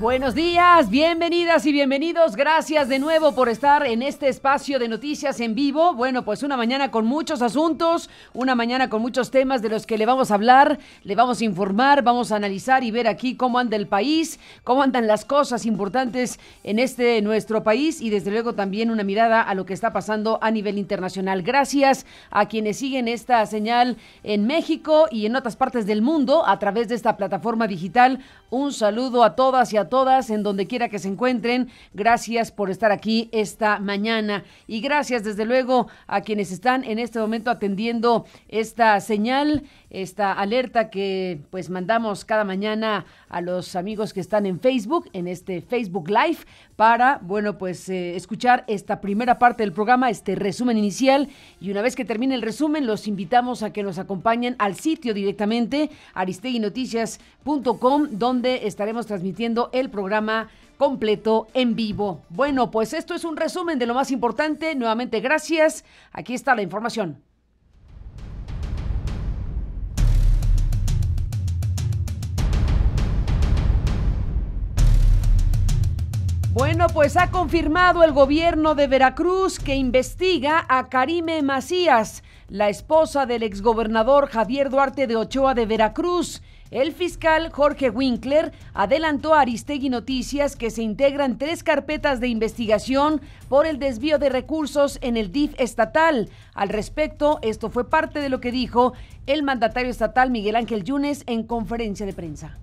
Buenos días, bienvenidas y bienvenidos. Gracias de nuevo por estar en este espacio de noticias en vivo. Bueno, pues una mañana con muchos asuntos, una mañana con muchos temas de los que le vamos a hablar, le vamos a informar, vamos a analizar y ver aquí cómo anda el país, cómo andan las cosas importantes en este nuestro país y desde luego también una mirada a lo que está pasando a nivel internacional. Gracias a quienes siguen esta señal en México y en otras partes del mundo a través de esta plataforma digital. Un saludo a todas y a todas, en donde quiera que se encuentren. Gracias por estar aquí esta mañana y gracias desde luego a quienes están en este momento atendiendo esta señal, esta alerta que pues mandamos cada mañana a los amigos que están en Facebook, en este Facebook Live, para, bueno, pues eh, escuchar esta primera parte del programa, este resumen inicial. Y una vez que termine el resumen, los invitamos a que nos acompañen al sitio directamente, aristeguinoticias.com, donde estaremos transmitiendo el programa completo en vivo. Bueno, pues esto es un resumen de lo más importante. Nuevamente, gracias. Aquí está la información. Bueno, pues ha confirmado el gobierno de Veracruz que investiga a Karime Macías, la esposa del exgobernador Javier Duarte de Ochoa de Veracruz. El fiscal Jorge Winkler adelantó a Aristegui Noticias que se integran tres carpetas de investigación por el desvío de recursos en el DIF estatal. Al respecto, esto fue parte de lo que dijo el mandatario estatal Miguel Ángel Yunes en conferencia de prensa.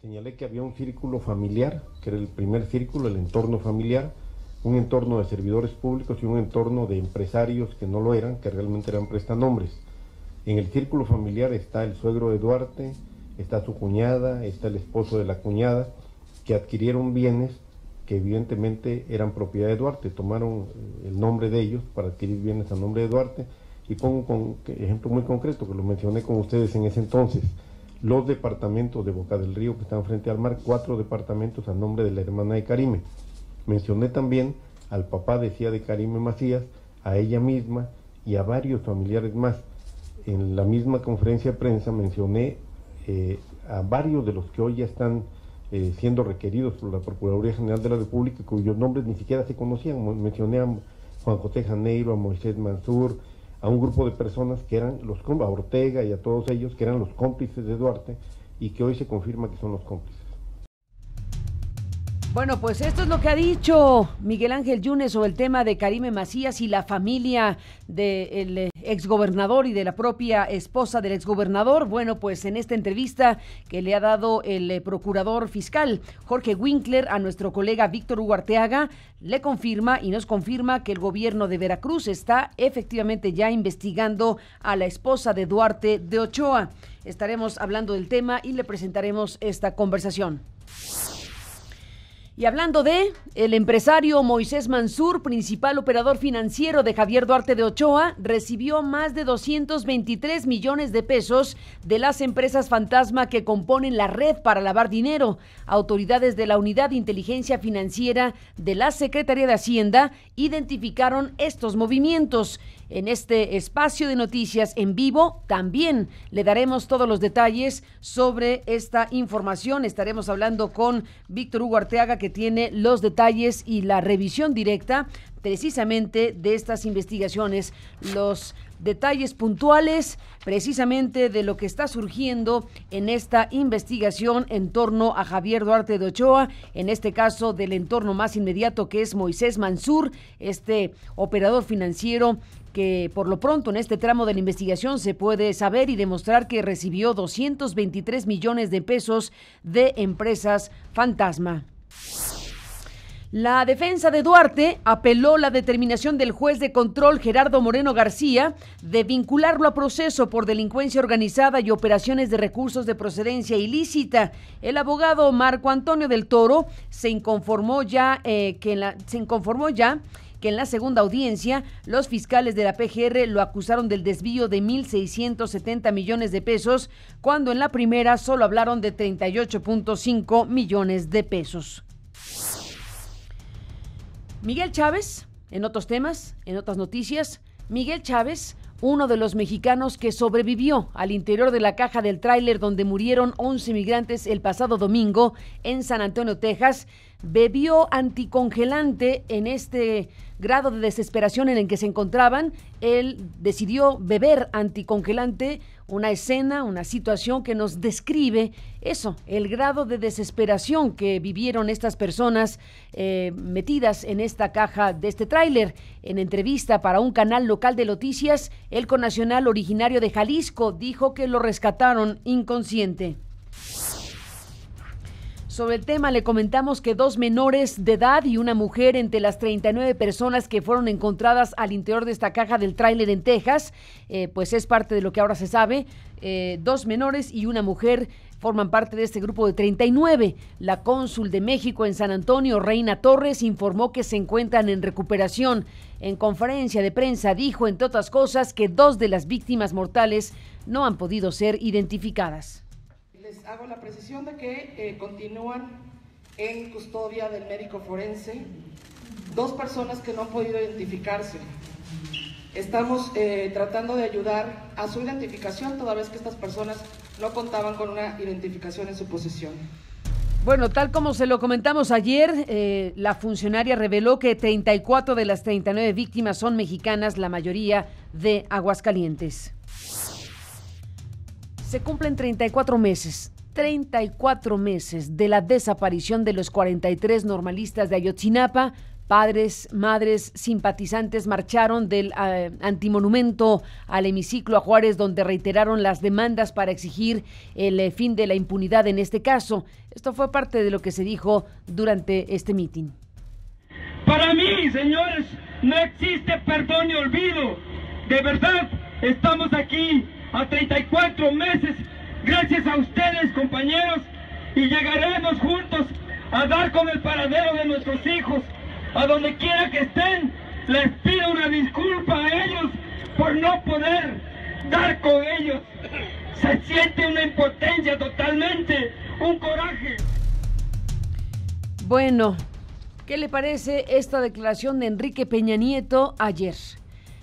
Señalé que había un círculo familiar, que era el primer círculo, el entorno familiar, un entorno de servidores públicos y un entorno de empresarios que no lo eran, que realmente eran prestanombres. En el círculo familiar está el suegro de Duarte, está su cuñada, está el esposo de la cuñada, que adquirieron bienes que evidentemente eran propiedad de Duarte, tomaron eh, el nombre de ellos para adquirir bienes a nombre de Duarte, y pongo un ejemplo muy concreto que lo mencioné con ustedes en ese entonces los departamentos de Boca del Río que están frente al mar, cuatro departamentos a nombre de la hermana de Karime. Mencioné también al papá decía de Karime Macías, a ella misma y a varios familiares más. En la misma conferencia de prensa mencioné eh, a varios de los que hoy ya están eh, siendo requeridos por la Procuraduría General de la República, cuyos nombres ni siquiera se conocían. Mencioné a Juan José Janeiro, a Moisés Mansur, a un grupo de personas que eran los a Ortega y a todos ellos que eran los cómplices de Duarte y que hoy se confirma que son los cómplices. Bueno, pues esto es lo que ha dicho Miguel Ángel Yunes sobre el tema de Karime Macías y la familia del eh, exgobernador y de la propia esposa del exgobernador. Bueno, pues en esta entrevista que le ha dado el eh, procurador fiscal Jorge Winkler a nuestro colega Víctor Huarteaga, le confirma y nos confirma que el gobierno de Veracruz está efectivamente ya investigando a la esposa de Duarte de Ochoa. Estaremos hablando del tema y le presentaremos esta conversación. Y hablando de el empresario Moisés Mansur, principal operador financiero de Javier Duarte de Ochoa, recibió más de 223 millones de pesos de las empresas fantasma que componen la red para lavar dinero. Autoridades de la Unidad de Inteligencia Financiera de la Secretaría de Hacienda identificaron estos movimientos. En este espacio de noticias en vivo también le daremos todos los detalles sobre esta información. Estaremos hablando con Víctor Hugo Arteaga que tiene los detalles y la revisión directa precisamente de estas investigaciones, los detalles puntuales precisamente de lo que está surgiendo en esta investigación en torno a Javier Duarte de Ochoa, en este caso del entorno más inmediato que es Moisés Mansur, este operador financiero que por lo pronto en este tramo de la investigación se puede saber y demostrar que recibió 223 millones de pesos de empresas fantasma. La defensa de Duarte apeló la determinación del juez de control Gerardo Moreno García de vincularlo a proceso por delincuencia organizada y operaciones de recursos de procedencia ilícita. El abogado Marco Antonio del Toro se inconformó ya eh, que ya que en la segunda audiencia los fiscales de la PGR lo acusaron del desvío de 1.670 millones de pesos, cuando en la primera solo hablaron de 38.5 millones de pesos. Miguel Chávez, en otros temas, en otras noticias, Miguel Chávez uno de los mexicanos que sobrevivió al interior de la caja del tráiler donde murieron 11 migrantes el pasado domingo en San Antonio, Texas, bebió anticongelante en este grado de desesperación en el que se encontraban. Él decidió beber anticongelante, una escena, una situación que nos describe eso, el grado de desesperación que vivieron estas personas eh, metidas en esta caja de este tráiler. En entrevista para un canal local de noticias, el conacional originario de Jalisco dijo que lo rescataron inconsciente. Sobre el tema le comentamos que dos menores de edad y una mujer entre las 39 personas que fueron encontradas al interior de esta caja del tráiler en Texas, eh, pues es parte de lo que ahora se sabe, eh, dos menores y una mujer forman parte de este grupo de 39. La cónsul de México en San Antonio, Reina Torres, informó que se encuentran en recuperación. En conferencia de prensa dijo, entre otras cosas, que dos de las víctimas mortales no han podido ser identificadas hago la precisión de que eh, continúan en custodia del médico forense dos personas que no han podido identificarse. Estamos eh, tratando de ayudar a su identificación toda vez que estas personas no contaban con una identificación en su posición. Bueno, tal como se lo comentamos ayer, eh, la funcionaria reveló que 34 de las 39 víctimas son mexicanas, la mayoría de Aguascalientes. Se cumplen 34 meses 34 meses de la desaparición de los 43 normalistas de Ayotzinapa, padres, madres, simpatizantes marcharon del anti eh, antimonumento al hemiciclo a Juárez, donde reiteraron las demandas para exigir el eh, fin de la impunidad en este caso. Esto fue parte de lo que se dijo durante este mitin. Para mí, señores, no existe perdón y olvido. De verdad, estamos aquí a 34 meses, gracias a ustedes compañeros, y llegaremos juntos a dar con el paradero de nuestros hijos, a donde quiera que estén, les pido una disculpa a ellos por no poder dar con ellos. Se siente una impotencia totalmente, un coraje. Bueno, ¿qué le parece esta declaración de Enrique Peña Nieto ayer?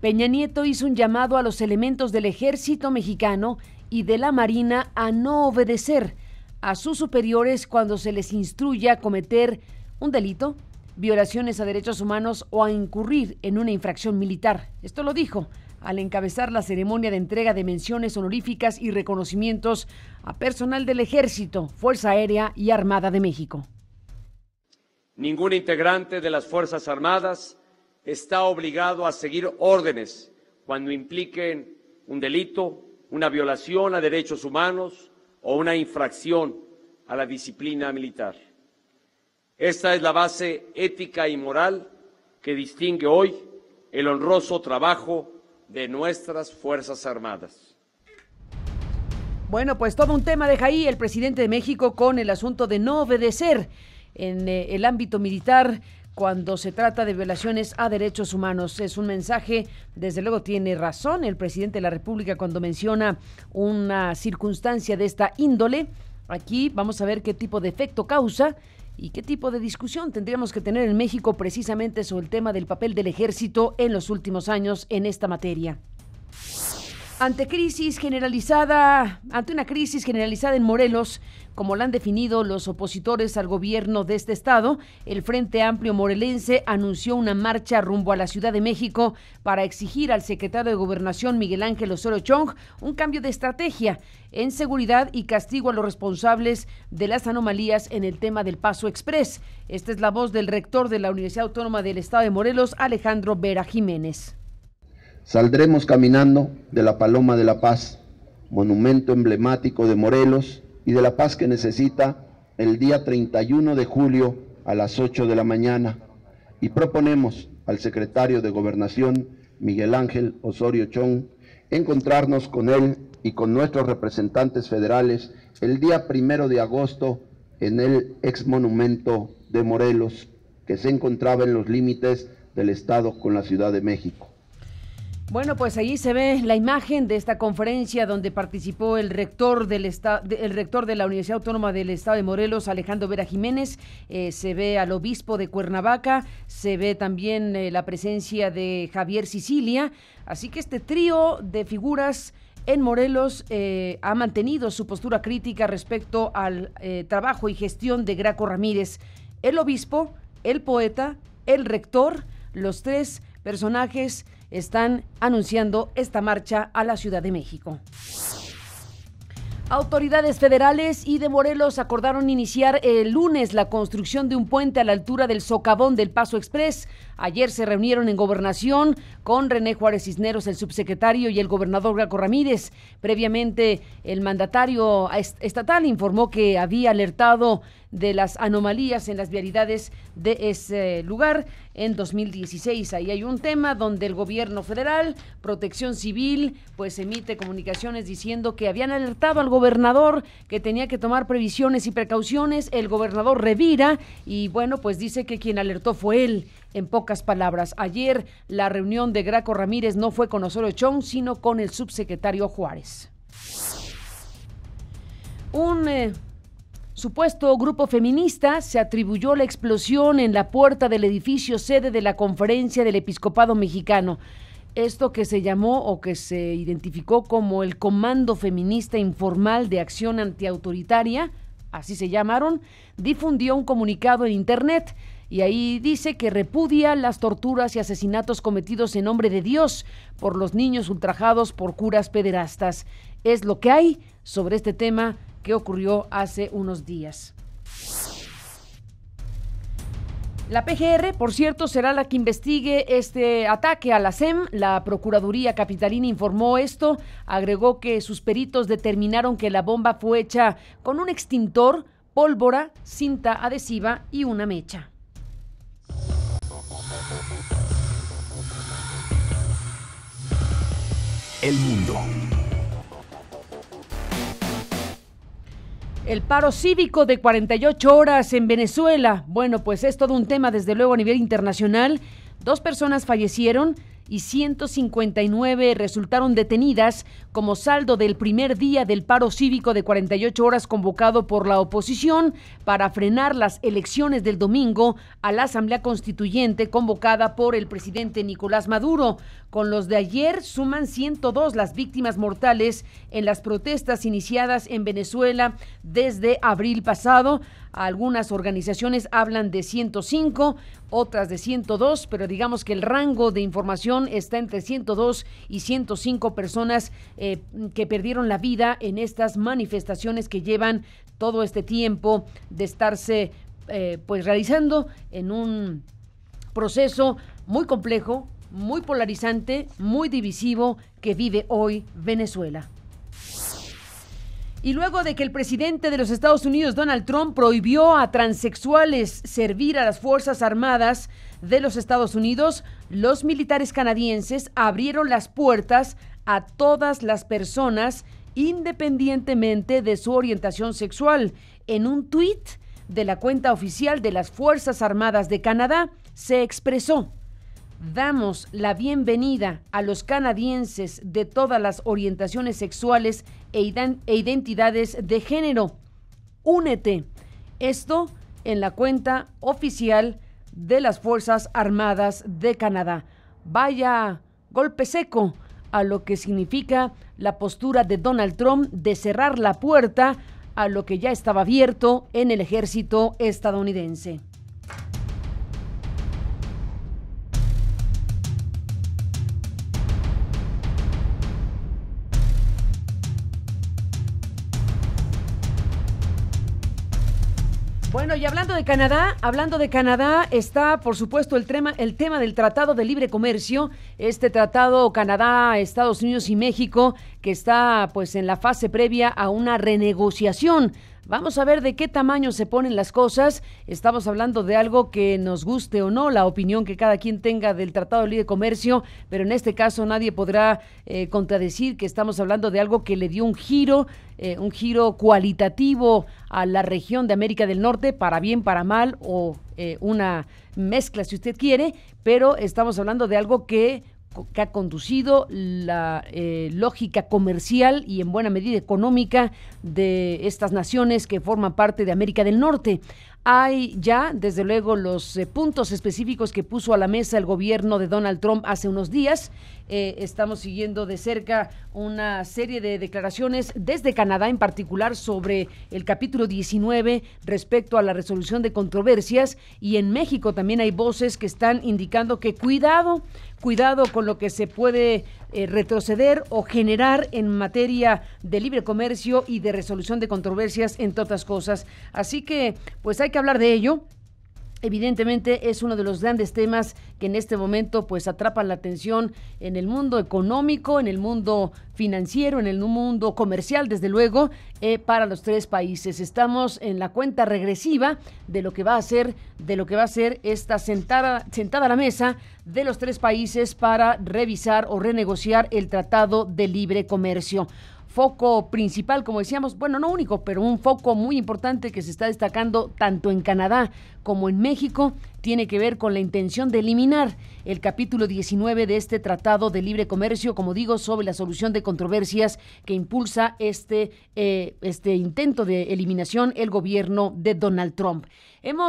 Peña Nieto hizo un llamado a los elementos del ejército mexicano y de la Marina a no obedecer a sus superiores cuando se les instruya cometer un delito, violaciones a derechos humanos o a incurrir en una infracción militar. Esto lo dijo al encabezar la ceremonia de entrega de menciones honoríficas y reconocimientos a personal del Ejército, Fuerza Aérea y Armada de México. Ningún integrante de las Fuerzas Armadas está obligado a seguir órdenes cuando impliquen un delito, una violación a derechos humanos o una infracción a la disciplina militar. Esta es la base ética y moral que distingue hoy el honroso trabajo de nuestras Fuerzas Armadas. Bueno, pues todo un tema deja ahí el presidente de México con el asunto de no obedecer en eh, el ámbito militar cuando se trata de violaciones a derechos humanos. Es un mensaje, desde luego tiene razón el presidente de la República cuando menciona una circunstancia de esta índole. Aquí vamos a ver qué tipo de efecto causa y qué tipo de discusión tendríamos que tener en México precisamente sobre el tema del papel del ejército en los últimos años en esta materia. Ante crisis generalizada, ante una crisis generalizada en Morelos, como la han definido los opositores al gobierno de este estado, el Frente Amplio Morelense anunció una marcha rumbo a la Ciudad de México para exigir al secretario de Gobernación Miguel Ángel Osorio Chong un cambio de estrategia en seguridad y castigo a los responsables de las anomalías en el tema del Paso Express. Esta es la voz del rector de la Universidad Autónoma del Estado de Morelos, Alejandro Vera Jiménez Saldremos caminando de la Paloma de la Paz, monumento emblemático de Morelos y de la paz que necesita el día 31 de julio a las 8 de la mañana. Y proponemos al secretario de Gobernación, Miguel Ángel Osorio Chong, encontrarnos con él y con nuestros representantes federales el día primero de agosto en el ex monumento de Morelos, que se encontraba en los límites del Estado con la Ciudad de México. Bueno, pues allí se ve la imagen de esta conferencia donde participó el rector del el rector de la Universidad Autónoma del Estado de Morelos, Alejandro Vera Jiménez. Eh, se ve al obispo de Cuernavaca, se ve también eh, la presencia de Javier Sicilia. Así que este trío de figuras en Morelos eh, ha mantenido su postura crítica respecto al trabajo y gestión de Graco Ramírez. El obispo, el poeta, el rector, los tres personajes están anunciando esta marcha a la Ciudad de México. Autoridades federales y de Morelos acordaron iniciar el lunes la construcción de un puente a la altura del socavón del Paso Express. Ayer se reunieron en gobernación con René Juárez Cisneros, el subsecretario, y el gobernador Graco Ramírez. Previamente, el mandatario estatal informó que había alertado de las anomalías en las vialidades de ese lugar en 2016. Ahí hay un tema donde el gobierno federal, protección civil, pues emite comunicaciones diciendo que habían alertado al gobernador que tenía que tomar previsiones y precauciones. El gobernador revira y bueno, pues dice que quien alertó fue él. En pocas palabras, ayer la reunión de Graco Ramírez no fue con Osorio Chong, sino con el subsecretario Juárez. Un eh, Supuesto grupo feminista se atribuyó la explosión en la puerta del edificio sede de la Conferencia del Episcopado Mexicano. Esto que se llamó o que se identificó como el Comando Feminista Informal de Acción Antiautoritaria, así se llamaron, difundió un comunicado en Internet y ahí dice que repudia las torturas y asesinatos cometidos en nombre de Dios por los niños ultrajados por curas pederastas. Es lo que hay sobre este tema que ocurrió hace unos días. La PGR, por cierto, será la que investigue este ataque a la SEM. La Procuraduría Capitalina informó esto, agregó que sus peritos determinaron que la bomba fue hecha con un extintor, pólvora, cinta adhesiva y una mecha. El mundo. El paro cívico de 48 horas en Venezuela. Bueno, pues es todo un tema desde luego a nivel internacional. Dos personas fallecieron, y 159 resultaron detenidas como saldo del primer día del paro cívico de 48 horas convocado por la oposición para frenar las elecciones del domingo a la Asamblea Constituyente convocada por el presidente Nicolás Maduro. Con los de ayer suman 102 las víctimas mortales en las protestas iniciadas en Venezuela desde abril pasado. Algunas organizaciones hablan de 105, otras de 102, pero digamos que el rango de información está entre 102 y 105 personas eh, que perdieron la vida en estas manifestaciones que llevan todo este tiempo de estarse eh, pues realizando en un proceso muy complejo, muy polarizante, muy divisivo que vive hoy Venezuela. Y luego de que el presidente de los Estados Unidos, Donald Trump, prohibió a transexuales servir a las Fuerzas Armadas de los Estados Unidos, los militares canadienses abrieron las puertas a todas las personas independientemente de su orientación sexual. En un tuit de la cuenta oficial de las Fuerzas Armadas de Canadá se expresó damos la bienvenida a los canadienses de todas las orientaciones sexuales e, e, identidades de género. Únete. Esto en la cuenta oficial de las Fuerzas Armadas de Canadá. Vaya golpe seco a lo que significa la postura de Donald Trump de cerrar la puerta a lo que ya estaba abierto en el ejército estadounidense. Bueno, y hablando de Canadá, hablando de Canadá, está por supuesto el tema, el tema del Tratado de Libre Comercio, este tratado Canadá, Estados Unidos y México, que está pues en la fase previa a una renegociación Vamos a ver de qué tamaño se ponen las cosas. Estamos hablando de algo que nos guste o no, la opinión que cada quien tenga del Tratado de Libre Comercio, pero en este caso nadie podrá eh, contradecir que estamos hablando de algo que le dio un giro, eh, un giro cualitativo a la región de América del Norte, para bien, para mal, o eh, una mezcla si usted quiere, pero estamos hablando de algo que que ha conducido la eh, lógica comercial y en buena medida económica de estas naciones que forman parte de América del Norte. Hay ya, desde luego, los eh, puntos específicos que puso a la mesa el gobierno de Donald Trump hace unos días. Eh, estamos siguiendo de cerca una serie de declaraciones desde Canadá, en particular sobre el capítulo 19 respecto a la resolución de controversias. Y en México también hay voces que están indicando que cuidado, cuidado con lo que se puede eh, retroceder o generar en materia de libre comercio y de resolución de controversias, entre otras cosas. Así que, pues hay que hablar de ello. Evidentemente es uno de los grandes temas que en este momento pues atrapan la atención en el mundo económico, en el mundo financiero, en el mundo comercial, desde luego, eh, para los tres países. Estamos en la cuenta regresiva de lo que va a ser, de lo que va a ser esta sentada, sentada a la mesa de los tres países para revisar o renegociar el Tratado de Libre Comercio foco principal, como decíamos, bueno, no único, pero un foco muy importante que se está destacando tanto en Canadá como en México, tiene que ver con la intención de eliminar el capítulo 19 de este Tratado de Libre Comercio, como digo, sobre la solución de controversias que impulsa este, eh, este intento de eliminación el gobierno de Donald Trump. Hemos